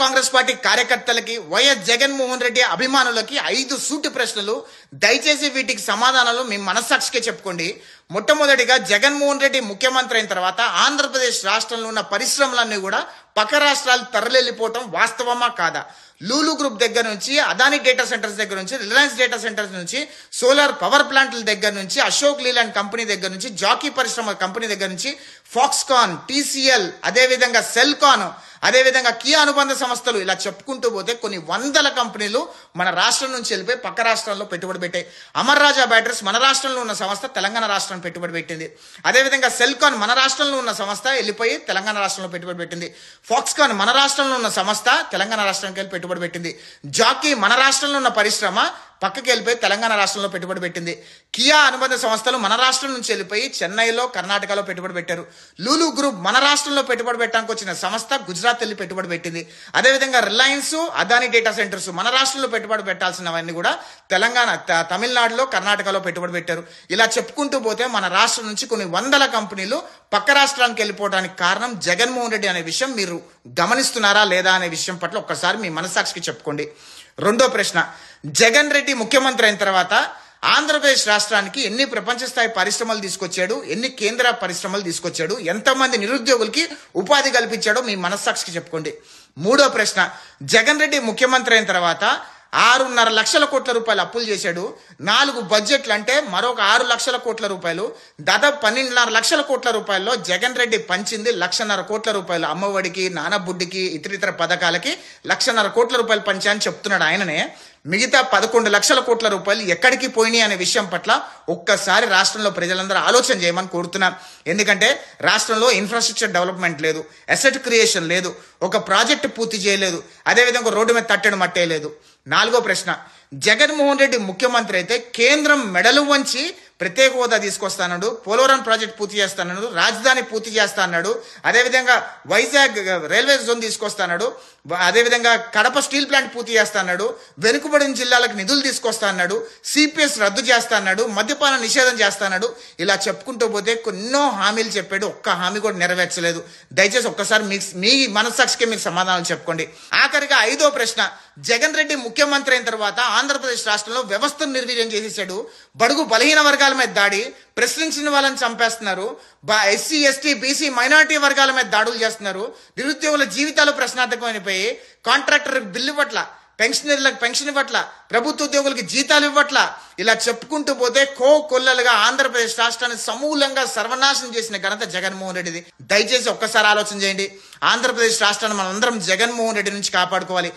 Congress party కార్యకర్తలకి YS Jaganmohan Reddy అభిమానులకి ఐదు సూటి ప్రశ్నలు దయచేసి వీటికి సమాధానాలు మీ మనస్సాక్షికే చెప్పుకోండి మొట్టమొదటిగా జగన్మోహన్ రెడ్డి ముఖ్యమంత్రి అయిన తర్వాత ఆంధ్రప్రదేశ్ రాష్ట్రంలో ఉన్న పరిశ్రమలన్నీ కూడా పక్క రాష్ట్రాలు తరలిపోవటం వాస్తవమా కాదా లూలు గ్రూప్ దగ్గర నుంచి అదాని డేటా సెంటర్స్ దగ్గర నుంచి రిలయన్స్ డేటా సెంటర్స్ నుంచి సోలార్ పవర్ ప్లాంట్ల దగ్గర నుంచి అశోక్ లీలాండ్ కంపెనీ దగ్గర నుంచి జాకీ పరిశ్రమ కంపెనీ దగ్గర నుంచి ఫాక్స్కాన్ టీసీఎల్ అదేవిధంగా సెల్కాన్ అదేవిధంగా కియా అనుబంధ సంస్థలు ఇలా చెప్పుకుంటూ పోతే కొన్ని వందల కంపెనీలు మన రాష్ట్రం నుంచి వెళ్ళిపోయి పక్క రాష్ట్రంలో పెట్టుబడి పెట్టాయి అమర్ రాజా బ్యాటరీస్ మన రాష్ట్రంలో ఉన్న సంస్థ తెలంగాణ రాష్ట్రాన్ని పెట్టుబడి పెట్టింది అదేవిధంగా సెల్కాన్ మన రాష్ట్రంలో ఉన్న సంస్థ వెళ్ళిపోయి తెలంగాణ రాష్ట్రంలో పెట్టుబడి పెట్టింది ఫాక్స్కాన్ మన రాష్ట్రంలో ఉన్న సంస్థ తెలంగాణ రాష్ట్రానికి వెళ్ళి పెట్టుబడి పెట్టింది జాకీ మన రాష్ట్రంలో ఉన్న పరిశ్రమ పక్కకి వెళ్ళిపోయి తెలంగాణ రాష్ట్రంలో పెట్టుబడి పెట్టింది కియా అనుబంధ సంస్థలు మన రాష్ట్రం నుంచి వెళ్ళిపోయి చెన్నైలో కర్ణాటకలో పెట్టుబడి పెట్టారు లూలు గ్రూప్ మన రాష్ట్రంలో పెట్టుబడి పెట్టడానికి వచ్చిన సంస్థ గుజరాత్ వెళ్ళి పెట్టుబడి పెట్టింది అదేవిధంగా రిలయన్స్ అదాని డేటా సెంటర్స్ మన రాష్ట్రంలో పెట్టుబడి పెట్టాల్సినవన్నీ కూడా తెలంగాణ తమిళనాడులో కర్ణాటకలో పెట్టుబడి పెట్టారు ఇలా చెప్పుకుంటూ పోతే మన రాష్ట్రం నుంచి కొన్ని వందల కంపెనీలు పక్క రాష్ట్రానికి వెళ్ళిపోవడానికి కారణం జగన్మోహన్ రెడ్డి అనే విషయం మీరు గమనిస్తున్నారా లేదా అనే విషయం పట్ల ఒక్కసారి మీ మనసాక్షికి చెప్పుకోండి రెండో ప్రశ్న జగన్ రెడ్డి ముఖ్యమంత్రి అయిన తర్వాత ఆంధ్రప్రదేశ్ రాష్ట్రానికి ఎన్ని ప్రపంచ స్థాయి పరిశ్రమలు తీసుకొచ్చాడు ఎన్ని కేంద్ర పరిశ్రమలు తీసుకొచ్చాడు ఎంతమంది నిరుద్యోగులకి ఉపాధి కల్పించాడో మీ మనస్సాక్షికి చెప్పుకోండి మూడో ప్రశ్న జగన్ రెడ్డి ముఖ్యమంత్రి అయిన తర్వాత ఆరున్నర లక్షల కోట్ల రూపాయలు అప్పులు చేశాడు నాలుగు బడ్జెట్లు అంటే మరొక ఆరు లక్షల కోట్ల రూపాయలు దాదాపు పన్నెండున్నర లక్షల కోట్ల రూపాయల్లో జగన్ రెడ్డి పంచింది లక్షన్నర కోట్ల రూపాయలు అమ్మఒడికి నానబుడ్డికి ఇతరితర పథకాలకి లక్షన్నర కోట్ల రూపాయలు పంచాయని చెప్తున్నాడు ఆయననే మిగతా పదకొండు లక్షల కోట్ల రూపాయలు ఎక్కడికి పోయినాయి అనే విషయం పట్ల ఒక్కసారి రాష్ట్రంలో ప్రజలందరూ ఆలోచన చేయమని కోరుతున్నారు ఎందుకంటే రాష్ట్రంలో ఇన్ఫ్రాస్ట్రక్చర్ డెవలప్మెంట్ లేదు అసెట్ క్రియేషన్ లేదు ఒక ప్రాజెక్టు పూర్తి చేయలేదు అదేవిధంగా రోడ్డు మీద తట్టడం మట్టేయలేదు నాలుగో ప్రశ్న జగన్మోహన్ రెడ్డి ముఖ్యమంత్రి అయితే కేంద్రం మెడలు వంచి ప్రత్యేక హోదా తీసుకొస్తానడు పోలవరం ప్రాజెక్ట్ పూర్తి చేస్తానడు రాజధాని పూర్తి చేస్తాన్నాడు అదేవిధంగా వైజాగ్ రైల్వే జోన్ తీసుకొస్తాడు అదేవిధంగా కడప స్టీల్ ప్లాంట్ పూర్తి చేస్తాన్నాడు వెనుకబడిన జిల్లాలకు నిధులు తీసుకొస్తాన్నాడు సిపిఎస్ రద్దు చేస్తాన్నాడు మద్యపాన నిషేధం చేస్తాన్నాడు ఇలా చెప్పుకుంటూ పోతే ఎన్నో హామీలు చెప్పాడు ఒక్క హామీ కూడా నెరవేర్చలేదు దయచేసి ఒక్కసారి మీ మీ మీకు సమాధానాలు చెప్పుకోండి ఆఖరిగా ఐదో ప్రశ్న జగన్ రెడ్డి ముఖ్యమంత్రి అయిన తర్వాత ఆంధ్రప్రదేశ్ రాష్ట్రంలో వ్యవస్థను నిర్వీర్యం చేసేసాడు బడుగు బలహీన వర్గాల మీద దాడి ప్రశ్నించిన వాళ్ళని చంపేస్తున్నారు ఎస్సీ ఎస్టీ బీసీ మైనార్టీ వర్గాల మీద దాడులు చేస్తున్నారు నిరుద్యోగుల జీవితాలు ప్రశ్నార్థకమైపోయి కాంట్రాక్టర్ బిల్లు పట్ల పెన్షనర్లకు పెన్షన్ ఇవ్వట్ల ప్రభుత్వ ఉద్యోగులకి జీతాలు ఇవ్వట్ల ఇలా చెప్పుకుంటూ పోతే కో కొల్లలుగా ఆంధ్రప్రదేశ్ రాష్ట్రాన్ని సమూలంగా సర్వనాశనం చేసిన ఘనత జగన్మోహన్ రెడ్డిది దయచేసి ఒక్కసారి ఆలోచన చేయండి ఆంధ్రప్రదేశ్ రాష్ట్రాన్ని మనందరం జగన్మోహన్ రెడ్డి నుంచి కాపాడుకోవాలి